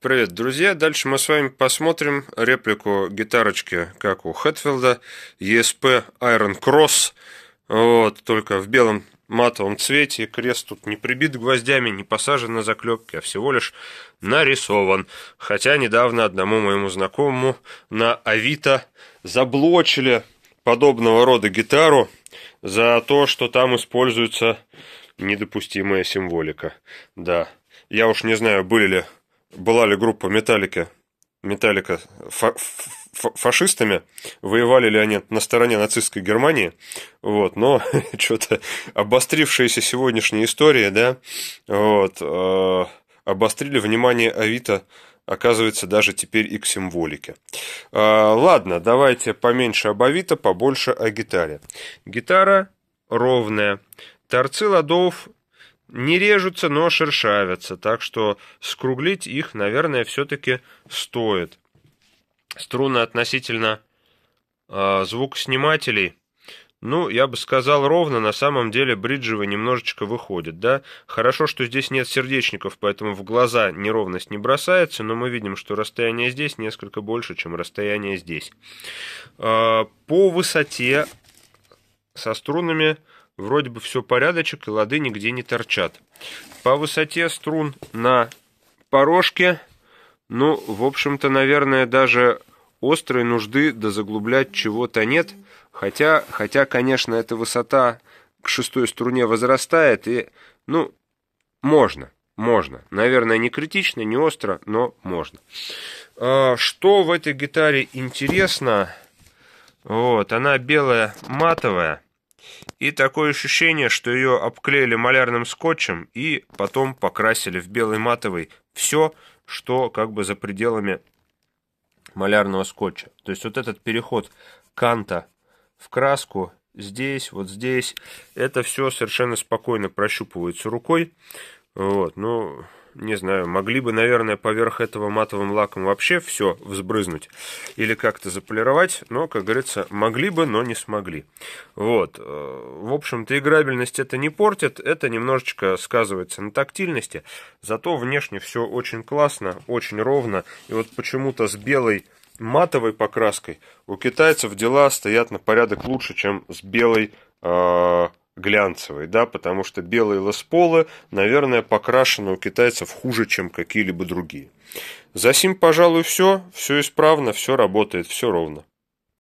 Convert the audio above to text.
Привет, друзья! Дальше мы с вами посмотрим реплику гитарочки, как у Хэтфилда, ESP Iron Cross, вот, только в белом матовом цвете, крест тут не прибит гвоздями, не посажен на заклепке, а всего лишь нарисован. Хотя недавно одному моему знакомому на Авито заблочили подобного рода гитару за то, что там используется недопустимая символика. Да, я уж не знаю, были ли была ли группа Металлика, Металлика фа фа фашистами, воевали ли они на стороне нацистской Германии, вот, но что-то обострившаяся сегодняшняя история, да, вот, э, обострили внимание Авито оказывается даже теперь и к символике. Э, ладно, давайте поменьше об Авито, побольше о гитаре. Гитара ровная, торцы ладов не режутся, но шершавятся, так что скруглить их, наверное, все-таки стоит. Струны относительно э, звукоснимателей, ну, я бы сказал ровно, на самом деле бриджевы немножечко выходят, да? Хорошо, что здесь нет сердечников, поэтому в глаза неровность не бросается, но мы видим, что расстояние здесь несколько больше, чем расстояние здесь. Э, по высоте со струнами Вроде бы все порядочек, и лады нигде не торчат. По высоте струн на порожке, ну, в общем-то, наверное, даже острой нужды да заглублять чего-то нет, хотя, хотя, конечно, эта высота к шестой струне возрастает, и, ну, можно, можно. Наверное, не критично, не остро, но можно. А, что в этой гитаре интересно? Вот, она белая, матовая. И такое ощущение, что ее обклеили малярным скотчем и потом покрасили в белый матовый все, что как бы за пределами малярного скотча. То есть вот этот переход канта в краску здесь, вот здесь, это все совершенно спокойно прощупывается рукой. Вот, ну, не знаю, могли бы, наверное, поверх этого матовым лаком вообще все взбрызнуть или как-то заполировать, но, как говорится, могли бы, но не смогли. Вот. Э, в общем-то, играбельность это не портит, это немножечко сказывается на тактильности, зато внешне все очень классно, очень ровно, и вот почему-то с белой матовой покраской у китайцев дела стоят на порядок лучше, чем с белой э, глянцевой, да, потому что белые лесполы, наверное, покрашены у китайцев хуже, чем какие-либо другие. За сим, пожалуй, все, все исправно, все работает, все ровно.